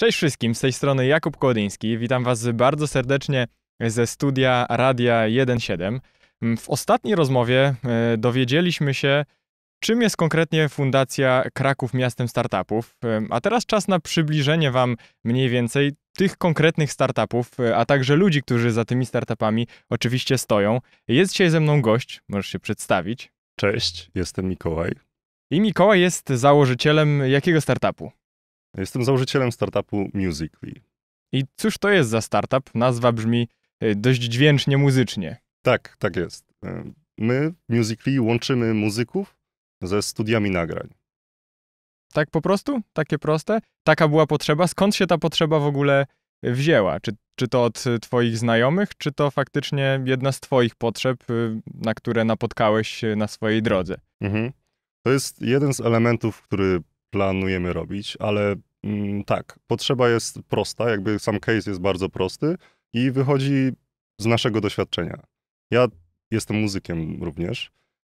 Cześć wszystkim, z tej strony Jakub Kłodyński. Witam Was bardzo serdecznie ze studia Radia 1.7. W ostatniej rozmowie e, dowiedzieliśmy się, czym jest konkretnie Fundacja Kraków Miastem Startupów, e, a teraz czas na przybliżenie Wam mniej więcej tych konkretnych startupów, e, a także ludzi, którzy za tymi startupami oczywiście stoją. Jest dzisiaj ze mną gość, możesz się przedstawić. Cześć, jestem Mikołaj. I Mikołaj jest założycielem jakiego startupu? Jestem założycielem startupu Musically. I cóż to jest za startup? Nazwa brzmi e, dość dźwięcznie muzycznie. Tak, tak jest. E, my w Musically łączymy muzyków ze studiami nagrań. Tak po prostu? Takie proste? Taka była potrzeba? Skąd się ta potrzeba w ogóle wzięła? Czy, czy to od Twoich znajomych, czy to faktycznie jedna z Twoich potrzeb, e, na które napotkałeś na swojej drodze? Mhm. To jest jeden z elementów, który planujemy robić, ale Mm, tak, potrzeba jest prosta, jakby sam case jest bardzo prosty i wychodzi z naszego doświadczenia. Ja jestem muzykiem również.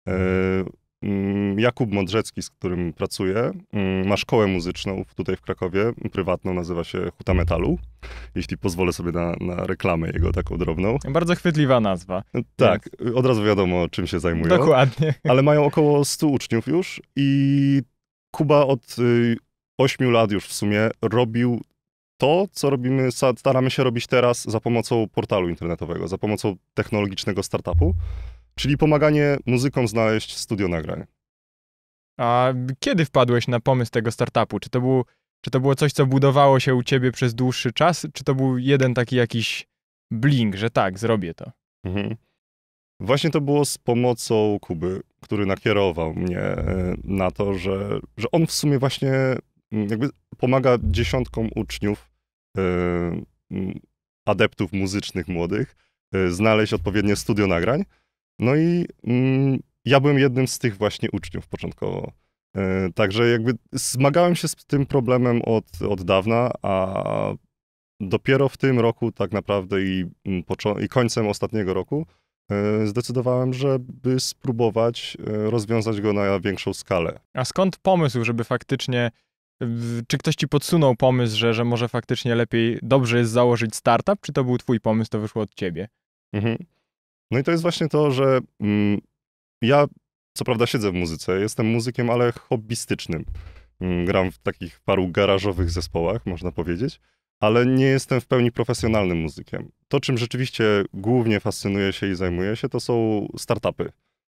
E, mhm. mm, Jakub Modrzecki, z którym pracuję, mm, ma szkołę muzyczną tutaj w Krakowie, prywatną, nazywa się Huta Metalu, jeśli pozwolę sobie na, na reklamę jego taką drobną. Bardzo chwytliwa nazwa. No, tak, więc... od razu wiadomo, czym się zajmują. Dokładnie. Ale mają około 100 uczniów już i Kuba od y, Ośmiu lat już w sumie robił to, co robimy, staramy się robić teraz za pomocą portalu internetowego, za pomocą technologicznego startupu, czyli pomaganie muzykom znaleźć studio nagrań. A kiedy wpadłeś na pomysł tego startupu? Czy to, był, czy to było coś, co budowało się u ciebie przez dłuższy czas, czy to był jeden taki jakiś blink, że tak, zrobię to? Mhm. Właśnie to było z pomocą Kuby, który nakierował mnie e, na to, że, że on w sumie właśnie Mm, jakby pomaga dziesiątkom uczniów, e, adeptów muzycznych młodych, e, znaleźć odpowiednie studio nagrań. No i mm, ja byłem jednym z tych właśnie uczniów początkowo. E, także jakby zmagałem się z tym problemem od, od dawna, a dopiero w tym roku tak naprawdę i, mm, i końcem ostatniego roku zdecydowałem, żeby spróbować rozwiązać go na większą skalę. A skąd pomysł, żeby faktycznie czy ktoś ci podsunął pomysł, że, że może faktycznie lepiej, dobrze jest założyć startup, czy to był twój pomysł, to wyszło od ciebie? Mhm. No i to jest właśnie to, że mm, ja co prawda siedzę w muzyce, jestem muzykiem, ale hobbystycznym. Mm, gram w takich paru garażowych zespołach, można powiedzieć, ale nie jestem w pełni profesjonalnym muzykiem. To, czym rzeczywiście głównie fascynuję się i zajmuję się, to są startupy.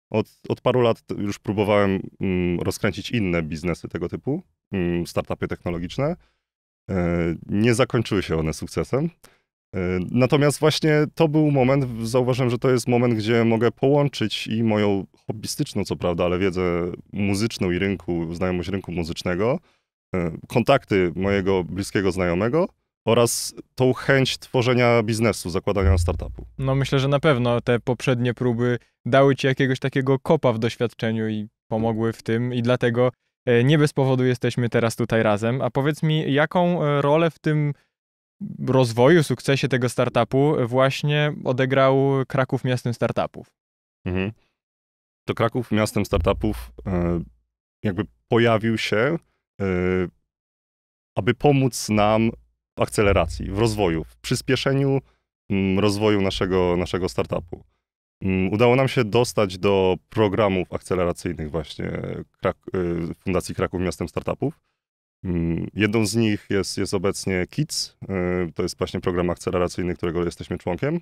Od, od paru lat już próbowałem mm, rozkręcić inne biznesy tego typu, Mm, startupy technologiczne. E, nie zakończyły się one sukcesem. E, natomiast właśnie to był moment, zauważyłem, że to jest moment, gdzie mogę połączyć i moją hobbystyczną, co prawda, ale wiedzę muzyczną i rynku, znajomość rynku muzycznego, e, kontakty mojego bliskiego znajomego oraz tą chęć tworzenia biznesu, zakładania startupu. No myślę, że na pewno te poprzednie próby dały ci jakiegoś takiego kopa w doświadczeniu i pomogły w tym i dlatego E, nie bez powodu jesteśmy teraz tutaj razem. A powiedz mi, jaką e, rolę w tym rozwoju, sukcesie tego startupu właśnie odegrał Kraków Miastem Startupów? Mhm. To Kraków Miastem Startupów e, jakby pojawił się, aby pomóc nam w akceleracji, w rozwoju, w przyspieszeniu mm, rozwoju naszego, naszego startupu. Mm, udało nam się dostać do programów akceleracyjnych właśnie y, Fundacji Kraków Miastem Startupów. Mm, jedną z nich jest, jest obecnie KIDS, y, to jest właśnie program akceleracyjny, którego jesteśmy członkiem.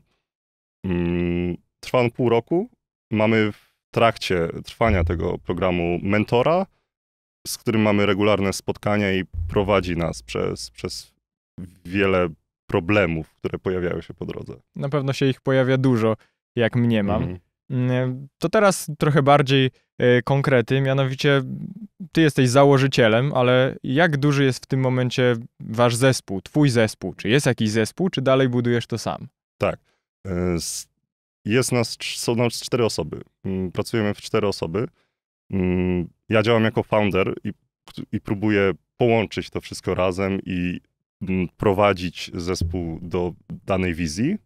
Mm, trwa on pół roku. Mamy w trakcie trwania tego programu mentora, z którym mamy regularne spotkania i prowadzi nas przez, przez wiele problemów, które pojawiają się po drodze. Na pewno się ich pojawia dużo jak mniemam. Mhm. Mm, e, to teraz trochę bardziej e, konkrety, mianowicie ty jesteś założycielem, ale jak duży jest w tym momencie wasz zespół, twój zespół? Czy jest jakiś zespół, czy dalej budujesz to sam? Tak. E, jest nas, są nas cztery osoby. Mm, pracujemy w cztery osoby. Mm, ja działam jako founder i, i próbuję połączyć to wszystko razem i prowadzić zespół do danej wizji,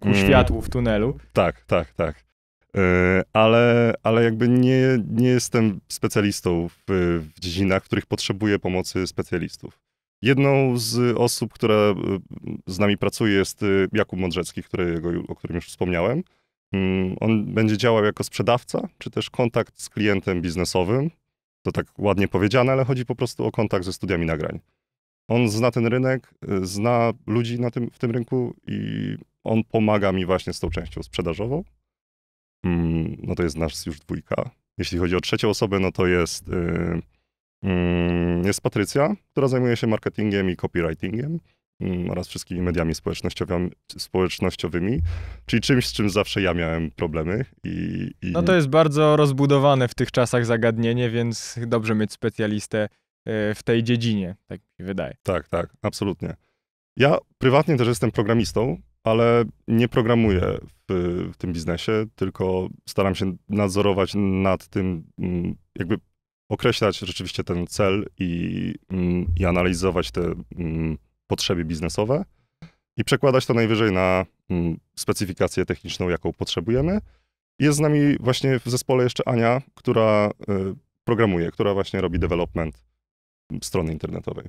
ku mm. światłu w tunelu. Tak, tak, tak. E, ale, ale jakby nie, nie jestem specjalistą w, w dziedzinach, w których potrzebuję pomocy specjalistów. Jedną z osób, która e, z nami pracuje jest e, Jakub Modrzecki, którego, o którym już wspomniałem. Mm, on będzie działał jako sprzedawca, czy też kontakt z klientem biznesowym. To tak ładnie powiedziane, ale chodzi po prostu o kontakt ze studiami nagrań. On zna ten rynek, zna ludzi na tym, w tym rynku i on pomaga mi właśnie z tą częścią sprzedażową. Mm, no to jest nasz już dwójka. Jeśli chodzi o trzecią osobę, no to jest, y, mm, jest Patrycja, która zajmuje się marketingiem i copywritingiem mm, oraz wszystkimi mediami społecznościowymi, społecznościowymi, czyli czymś, z czym zawsze ja miałem problemy. I, i... No to jest bardzo rozbudowane w tych czasach zagadnienie, więc dobrze mieć specjalistę E, w tej dziedzinie, tak mi wydaje. Tak, tak, absolutnie. Ja prywatnie też jestem programistą, ale nie programuję w, w, tym biznesie, tylko staram się nadzorować nad tym, mm, jakby określać rzeczywiście ten cel i, mm, i analizować te mm, potrzeby biznesowe i przekładać to najwyżej na specyfikację techniczną, jaką potrzebujemy. Jest z nami właśnie w zespole jeszcze Ania, która e, programuje, która właśnie robi development strony internetowej.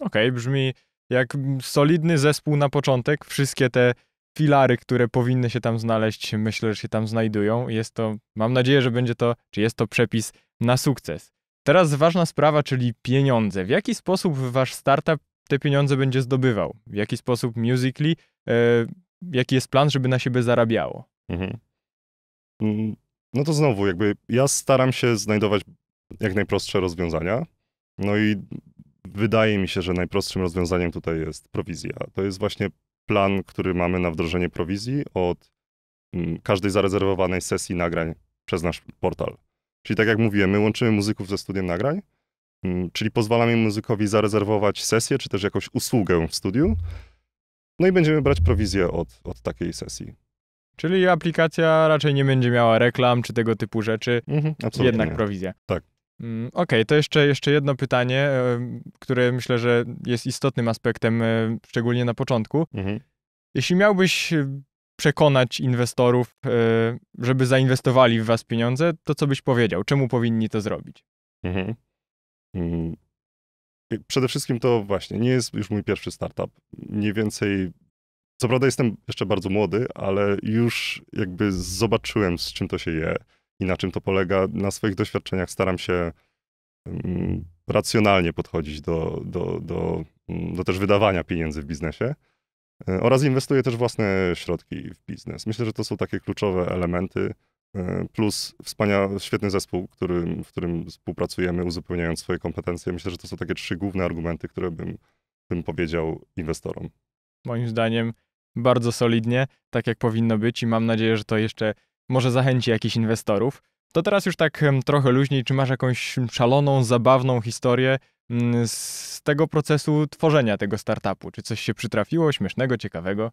Okej, okay, brzmi jak solidny zespół na początek. Wszystkie te filary, które powinny się tam znaleźć, myślę, że się tam znajdują. Jest to, mam nadzieję, że będzie to, czy jest to przepis na sukces. Teraz ważna sprawa, czyli pieniądze. W jaki sposób wasz startup te pieniądze będzie zdobywał? W jaki sposób Musically, e, jaki jest plan, żeby na siebie zarabiało? Mhm. Mm, no to znowu, jakby ja staram się znajdować jak najprostsze rozwiązania. No i wydaje mi się, że najprostszym rozwiązaniem tutaj jest prowizja. To jest właśnie plan, który mamy na wdrożenie prowizji od mm, każdej zarezerwowanej sesji nagrań przez nasz portal. Czyli tak jak mówiłem, my łączymy muzyków ze studiem nagrań, mm, czyli pozwalamy muzykowi zarezerwować sesję, czy też jakąś usługę w studiu, no i będziemy brać prowizję od, od takiej sesji. Czyli aplikacja raczej nie będzie miała reklam czy tego typu rzeczy, mhm, jednak prowizja. Tak. Mm, okej, okay, to jeszcze, jeszcze jedno pytanie, e, które myślę, że jest istotnym aspektem, e, szczególnie na początku. Mhm. Jeśli miałbyś e, przekonać inwestorów, żeby zainwestowali w Was pieniądze, to co byś powiedział? Czemu powinni to zrobić? Mhm. Mm. Przede wszystkim to właśnie nie jest już mój pierwszy startup. Mniej więcej, co prawda jestem jeszcze bardzo młody, ale już jakby zobaczyłem, z czym to się je i na czym to polega. Na swoich doświadczeniach staram się mm, racjonalnie podchodzić do, do, do, mm, do też wydawania pieniędzy w biznesie e, oraz inwestuję też własne środki w biznes. Myślę, że to są takie kluczowe elementy, e, plus wspaniały, świetny zespół, którym, w którym współpracujemy, uzupełniając swoje kompetencje. Myślę, że to są takie trzy główne argumenty, które bym, bym powiedział inwestorom. Moim zdaniem bardzo solidnie, tak jak powinno być i mam nadzieję, że to jeszcze może zachęci jakichś inwestorów. To teraz już tak trochę luźniej, czy masz jakąś szaloną, zabawną historię mm, z tego procesu tworzenia tego startupu? Czy coś się przytrafiło, śmiesznego, ciekawego,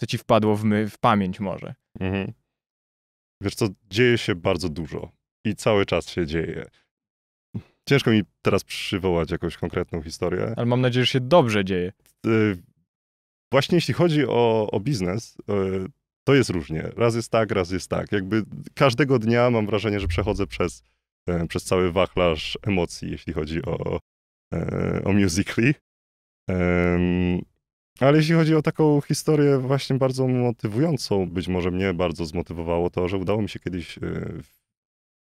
co ci wpadło w, my, w pamięć może? Mhm. Wiesz co, dzieje się bardzo dużo i cały czas się dzieje. Ciężko mi teraz przywołać jakąś konkretną historię. Ale mam nadzieję, że się dobrze dzieje. Y, właśnie jeśli chodzi o, o biznes, y, to jest różnie. Raz jest tak, raz jest tak. Jakby każdego dnia mam wrażenie, że przechodzę przez, e, przez cały wachlarz emocji, jeśli chodzi o, e, o musically. Ale jeśli chodzi o taką historię właśnie bardzo motywującą, być może mnie bardzo zmotywowało to, że udało mi się kiedyś e,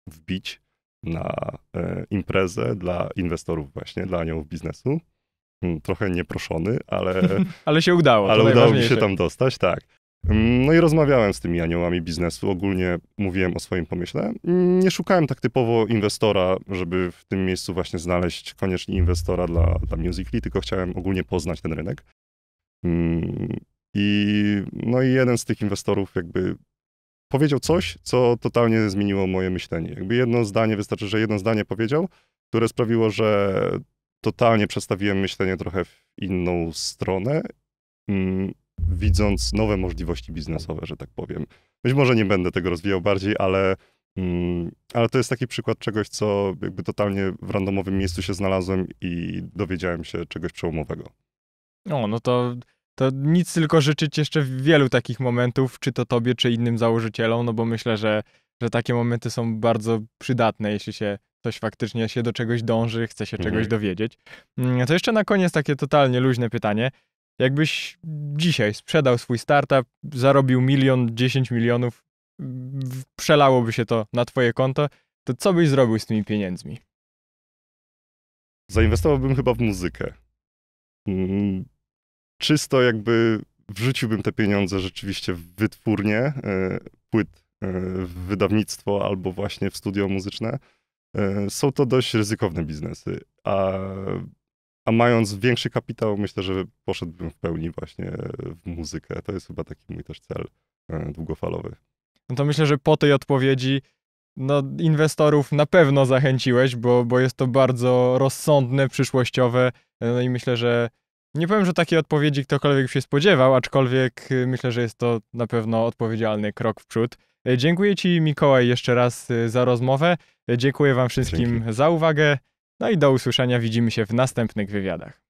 wbić na imprezę dla inwestorów właśnie, dla aniołów biznesu. Hmm, trochę nieproszony, ale... ale się udało. Ale udało mi się tam dostać, tak. No i rozmawiałem z tymi aniołami biznesu, ogólnie mówiłem o swoim pomyśle. Nie szukałem tak typowo inwestora, żeby w tym miejscu właśnie znaleźć koniecznie inwestora dla, dla Musical.ly, tylko chciałem ogólnie poznać ten rynek. Mm, I no i jeden z tych inwestorów jakby powiedział coś, co totalnie zmieniło moje myślenie. Jakby jedno zdanie, wystarczy, że jedno zdanie powiedział, które sprawiło, że totalnie przestawiłem myślenie trochę w inną stronę mm, widząc nowe możliwości biznesowe, że tak powiem. Być może nie będę tego rozwijał bardziej, ale, mm, ale to jest taki przykład czegoś, co jakby totalnie w randomowym miejscu się znalazłem i dowiedziałem się czegoś przełomowego. O, no to, to nic tylko życzyć jeszcze wielu takich momentów, czy to tobie, czy innym założycielom, no bo myślę, że, że takie momenty są bardzo przydatne, jeśli się ktoś faktycznie się do czegoś dąży, chce się czegoś mhm. dowiedzieć. Mm, to jeszcze na koniec takie totalnie luźne pytanie. Jakbyś dzisiaj sprzedał swój startup, zarobił milion, dziesięć milionów, przelałoby się to na twoje konto, to co byś zrobił z tymi pieniędzmi? Zainwestowałbym chyba w muzykę. Mm, czysto jakby wrzuciłbym te pieniądze rzeczywiście w wytwórnie e, płyt, e, w wydawnictwo albo właśnie w studio muzyczne. E, są to dość ryzykowne biznesy, a a mając większy kapitał, myślę, że poszedłbym w pełni właśnie w muzykę. To jest chyba taki mój też cel e, długofalowy. No to myślę, że po tej odpowiedzi no, inwestorów na pewno zachęciłeś, bo, bo jest to bardzo rozsądne, przyszłościowe. E, no i myślę, że nie powiem, że takiej odpowiedzi ktokolwiek się spodziewał, aczkolwiek e, myślę, że jest to na pewno odpowiedzialny krok w przód. Dziękuję Ci, Mikołaj, jeszcze raz za rozmowę. Dziękuję Wam wszystkim Dzięki. za uwagę. No i do usłyszenia, widzimy się w następnych wywiadach.